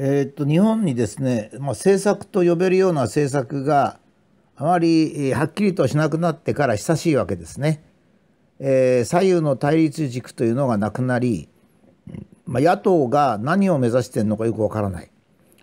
えー、っと日本にですね、まあ、政策と呼べるような政策があまりはっきりとしなくなってから久しいわけですね。えー、左右の対立軸というのがなくなり、まあ、野党が何を目指してるのかよくわからない。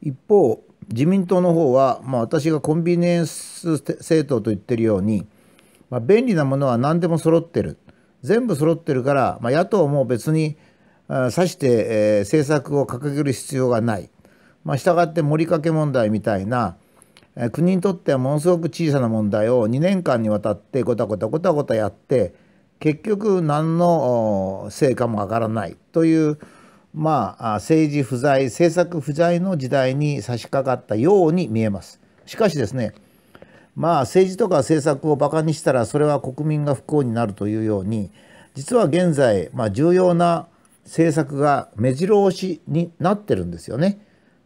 一方自民党の方は、まあ、私がコンビニエンス政党と言ってるように、まあ、便利なものは何でも揃ってる全部揃ってるから、まあ、野党も別に指して、え政策を掲げる必要がないまあ、従って盛りかけ問題みたいな国にとってはものすごく小さな問題を2年間にわたってごたごたごたごたやって結局何の成果も上がらないというまあ政治不在政策不在の時代に差し掛かったように見えます。しかしですねまあ政治とか政策をバカにしたらそれは国民が不幸になるというように実は現在、まあ、重要な政策が目白押しになってるんですよね。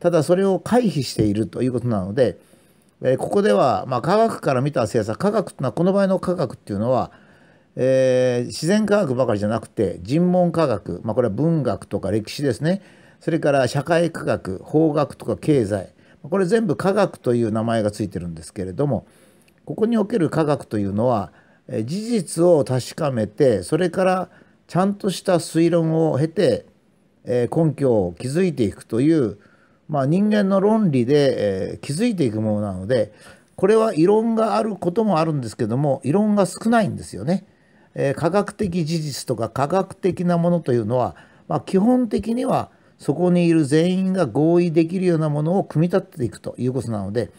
ただそれを回避しているということなので、えここでは、まあ、科学から見た政策科学というのはこの場合の科学っていうのは、えー、自然科学ばかりじゃなくて人文科学、まあ、これは文学とか歴史ですねそれから社会科学法学とか経済これ全部科学という名前がついてるんですけれどもここにおける科学というのは事実を確かめてそれからちゃんとした推論を経て根拠を築いていくというまあ、人間の論理で、えー、築いていくものなのでこれは異論があることもあるんですけども異論が少ないんですよね。えー、科学的事実とか科学的なものというのは、まあ、基本的にはそこにいる全員が合意できるようなものを組み立てていくということなので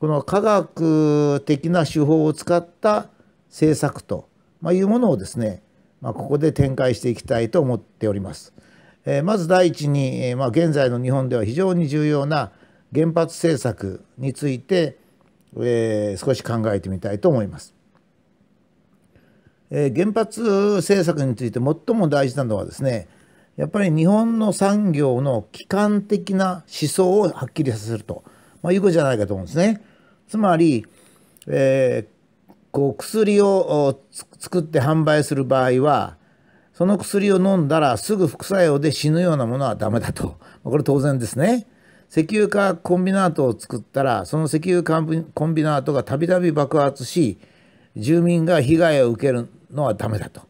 この科学的な手法を使った政策というものをですね、まあ、ここで展開していきたいと思っております。えまず第一に、えまあ、現在の日本では非常に重要な原発政策について、え少し考えてみたいと思います。え原発政策について最も大事なのはですねやっぱり日本の産業の基幹的な思想をはっきりさせると、まあ、いうことじゃないかと思うんですね。つまり、えー、こう薬を作って販売する場合はその薬を飲んだらすぐ副作用で死ぬようなものはダメだと。これ当然ですね。石油化コンビナートを作ったら、その石油コンビナートがたびたび爆発し、住民が被害を受けるのはダメだと。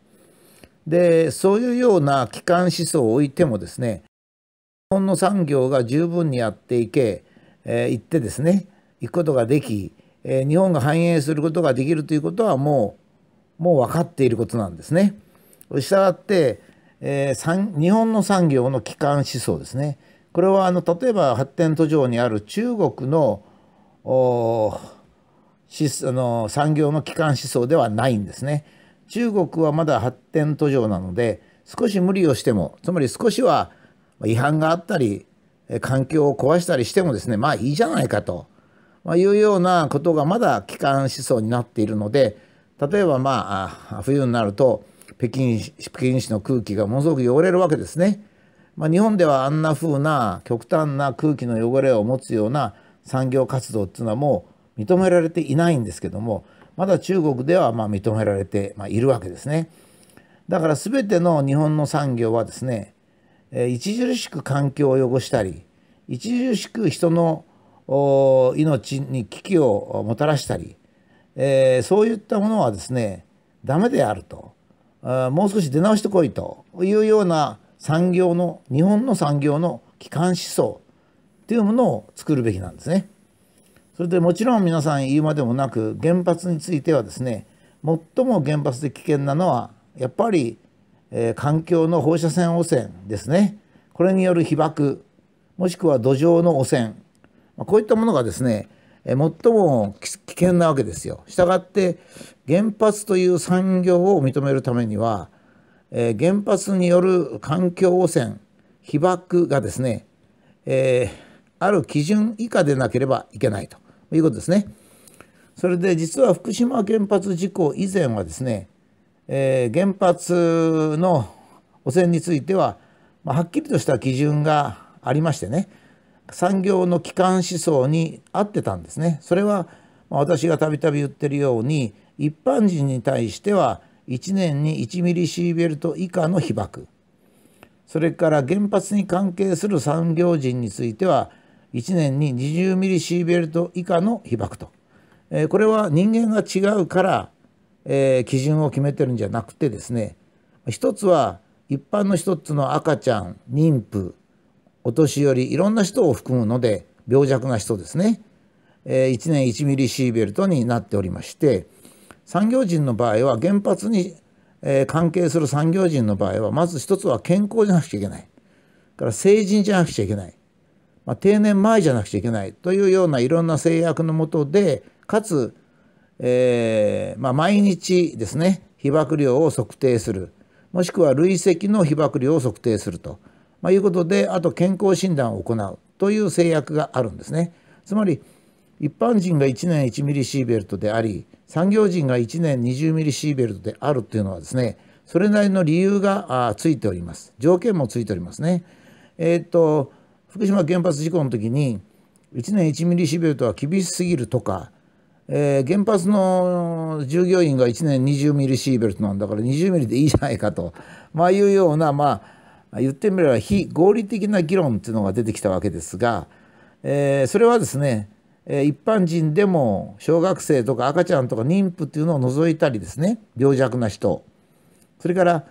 で、そういうような機関思想を置いてもですね、日本の産業が十分にやっていけ、えー、行ってですね、行くことができ、えー、日本が繁栄することができるということはもう、もう分かっていることなんですね。したがって、えー、日本の産業の基幹思想ですねこれはあの例えば発展途上にある中国のおあの産業の基幹思想ではないんですね。中国はまだ発展途上なので少し無理をしてもつまり少しは違反があったり環境を壊したりしてもですねまあいいじゃないかと、まあ、いうようなことがまだ基幹思想になっているので例えばまあ冬になると北京北京市の空気がものすごく汚れるわけですね。まあ、日本ではあんな風な極端な空気の汚れを持つような産業活動っていうのはもう認められていないんですけどもまだ中国ではま認められているわけですね。だから全ての日本の産業はですね著しく環境を汚したり著しく人の命に危機をもたらしたり、えー、そういったものはですねダメであると。もう少し出直してこいというような産業の日本の産業の基幹思想というものを作るべきなんですね。それでもちろん皆さん言うまでもなく原発についてはですね最も原発で危険なのはやっぱり、えー、環境の放射線汚染ですねこれによる被爆もしくは土壌の汚染、まあ、こういったものがですね最も危険なわけですよ。したがって原発という産業を認めるためには原発による環境汚染被爆がですね、えある基準以下でなければいけないということですね。それで実は福島原発事故以前はですね、え原発の汚染については、まはっきりとした基準がありましてね産業の基幹思想に合ってたんですね。それは私がたびたび言ってるように一般人に対しては1年に1ミリシーベルト以下の被爆それから原発に関係する産業人については1年に20ミリシーベルト以下の被くと、えー、これは人間が違うから、えー、基準を決めてるんじゃなくてですね一つは一般の人っつの赤ちゃん妊婦お年寄りいろんな人を含むので病弱な人ですね、え1年1ミリシーベルトになっておりまして産業人の場合は原発に、え関係する産業人の場合はまず一つは健康じゃなくちゃいけないから成人じゃなくちゃいけない、まあ、定年前じゃなくちゃいけないというようないろんな制約のもとでかつ、えー、まあ、毎日ですね被曝量を測定するもしくは累積の被曝量を測定すると。まあ、いうことであと健康診断を行うという制約があるんですね。つまり一般人が1年1ミリシーベルトであり産業人が1年20ミリシーベルトであるというのはですねそれなりの理由がついております条件もついておりますね。えー、っと福島原発事故の時に1年1ミリシーベルトは厳しすぎるとか、えー、原発の従業員が1年20ミリシーベルトなんだから20ミリでいいじゃないかと、まあ、いうようなまあ言ってみれば非合理的な議論というのが出てきたわけですが、えー、それはですね一般人でも小学生とか赤ちゃんとか妊婦っていうのを除いたりですね病弱な人それから、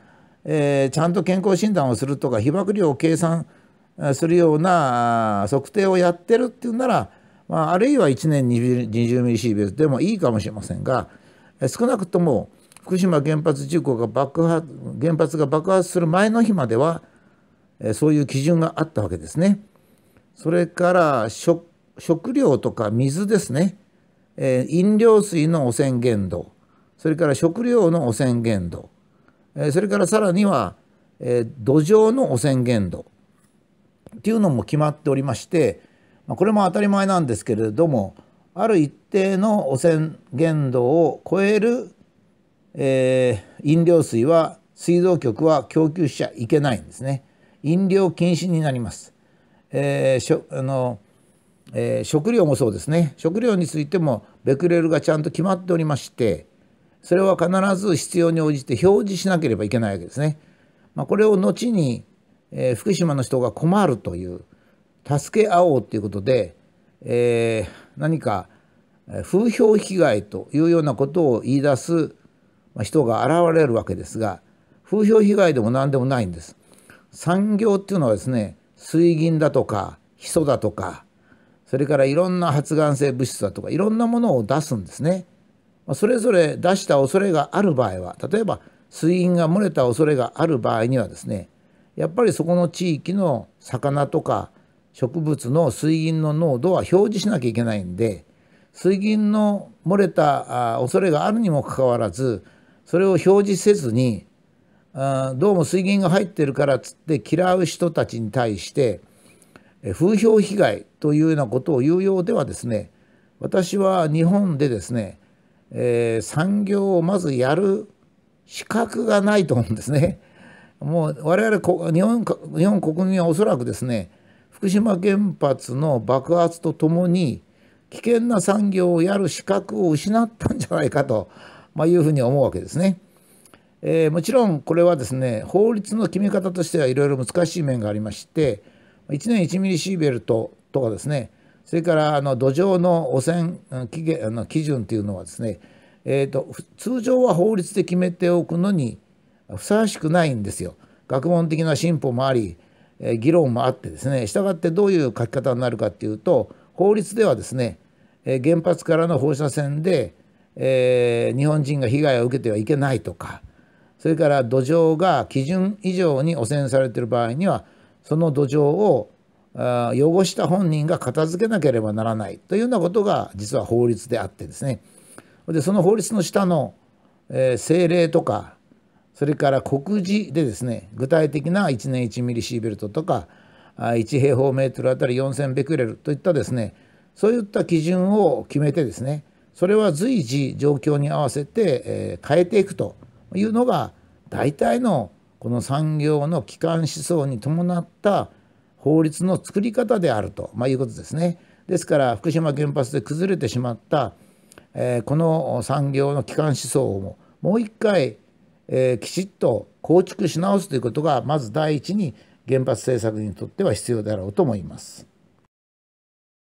えー、ちゃんと健康診断をするとか被爆量を計算するような測定をやってるっていうなら、まあ、あるいは1年2 0ーベルでもいいかもしれませんが少なくとも福島原発事故が爆発原発が爆発する前の日まではそういう基準があったわけですね。それから食料とか水ですね、え飲料水の汚染限度それから食料の汚染限度、えそれからさらには、え土壌の汚染限度っていうのも決まっておりまして、まこれも当たり前なんですけれどもある一定の汚染限度を超える、え飲料水は水道局は供給しちゃいけないんですね。飲料禁止になります。えーしょあのえー、食料もそうですね食料についてもベクレルがちゃんと決まっておりましてそれは必ず必要に応じて表示しなければいけないわけですね。まあ、これを後に、えー、福島の人が困るという助け合おうということで、えー、何か風評被害というようなことを言い出す人が現れるわけですが風評被害でも何でもないんです。産業っていうのはですね水銀だとかヒ素だとかそれからいろんな発がん性物質だとかいろんなものを出すんですね。それぞれ出した恐れがある場合は例えば水銀が漏れた恐れがある場合にはですねやっぱりそこの地域の魚とか植物の水銀の濃度は表示しなきゃいけないんで水銀の漏れた恐れがあるにもかかわらずそれを表示せずにあどうも水銀が入ってるからっつって嫌う人たちに対して風評被害というようなことを言うようではですね私は日本でですね、えー、産業をまずやる資格がないと思うんですね。もう我々日本日本国民はおそらくですね福島原発の爆発とともに危険な産業をやる資格を失ったんじゃないかと、まあ、いうふうに思うわけですね。えー、もちろんこれはですね法律の決め方としてはいろいろ難しい面がありまして1年1ミリシーベルトとかですねそれからあの土壌の汚染期限あの基準というのはですね、えーと、と通常は法律で決めておくのにふさわしくないんですよ。学問的な進歩もあり、えー、議論もあってですねしたがってどういう書き方になるかっていうと法律ではですね、えー、原発からの放射線で、えー、日本人が被害を受けてはいけないとか。それから土壌が基準以上に汚染されている場合にはその土壌を汚した本人が片付けなければならないというようなことが実は法律であってですねでその法律の下の、え政令とかそれから告示でですね具体的な1年1ミリシーベルトとか1平方メートルあたり4,000ベクレルといったですねそういった基準を決めてですねそれは随時状況に合わせて、え変えていくというのが大体のこの産業の基幹思想に伴った法律の作り方であると、まあ、いうことですね。ですから福島原発で崩れてしまった、えー、この産業の基幹思想をもう一回、えー、きちっと構築し直すということがまず第一に原発政策にとっては必要であろうと思います。